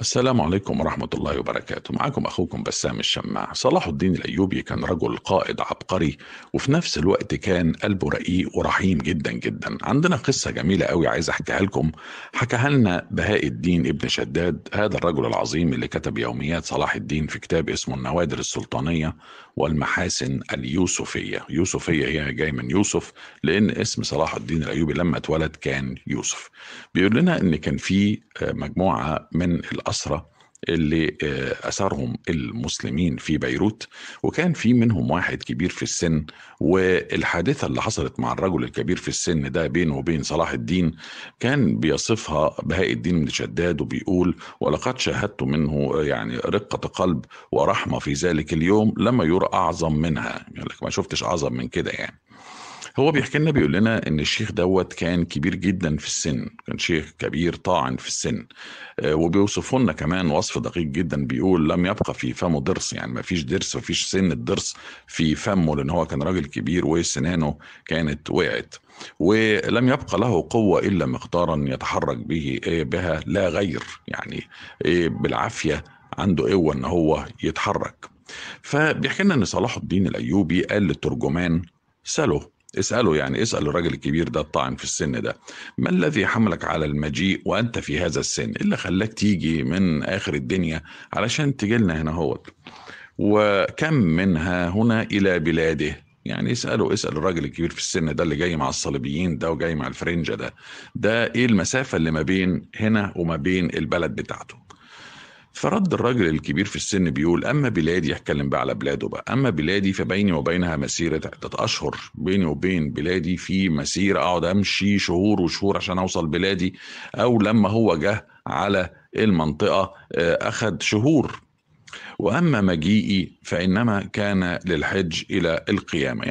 السلام عليكم ورحمة الله وبركاته معكم أخوكم بسام الشماع صلاح الدين الأيوبي كان رجل قائد عبقري وفي نفس الوقت كان قلبه رقيق ورحيم جدا جدا عندنا قصة جميلة قوي عايز أحكيها لكم حكاها لنا بهاء الدين ابن شداد هذا الرجل العظيم اللي كتب يوميات صلاح الدين في كتاب اسمه النوادر السلطانية والمحاسن اليوسفية يوسفية هي جاي من يوسف لأن اسم صلاح الدين الأيوبي لما اتولد كان يوسف بيقول لنا أن كان في مجموعة من الأسرة اللي أسرهم آه، المسلمين في بيروت وكان في منهم واحد كبير في السن والحادثة اللي حصلت مع الرجل الكبير في السن ده بينه وبين صلاح الدين كان بيصفها بهاء الدين بن شداد وبيقول ولقد شاهدت منه آه، يعني رقة قلب ورحمة في ذلك اليوم لما يرى أعظم منها يعني ما شفتش أعظم من كده يعني هو بيحكي لنا بيقول لنا ان الشيخ دوت كان كبير جدا في السن كان شيخ كبير طاعن في السن آه، وبيوصف لنا كمان وصف دقيق جدا بيقول لم يبقى في فمه ضرس يعني ما فيش ضرس ما فيش سن الضرس في فمه لان هو كان راجل كبير وسنانه كانت وقعت ولم يبقى له قوة إلا مقدارا يتحرك به آه، بها لا غير يعني آه، بالعافية عنده قوة إن هو يتحرك فبيحكي لنا إن صلاح الدين الأيوبي قال للترجمان سله اسأله يعني اسأل الراجل الكبير ده الطاعن في السن ده ما الذي حملك على المجيء وأنت في هذا السن إيه اللي خلاك تيجي من آخر الدنيا علشان تجيلنا هنا هوت وكم منها هنا إلى بلاده يعني اساله اسال الراجل الكبير في السن ده اللي جاي مع الصليبيين ده وجاي مع الفرنجه ده ده ايه المسافه اللي ما بين هنا وما بين البلد بتاعته فرد الرجل الكبير في السن بيقول أما بلادي هتكلم بقى على بلاده بقى أما بلادي فبيني وبينها مسيرة عدة أشهر بيني وبين بلادي في مسيرة أقعد أمشي شهور وشهور عشان أوصل بلادي أو لما هو جه على المنطقة آه، أخذ شهور وأما مجيئي فإنما كان للحج إلى القيامة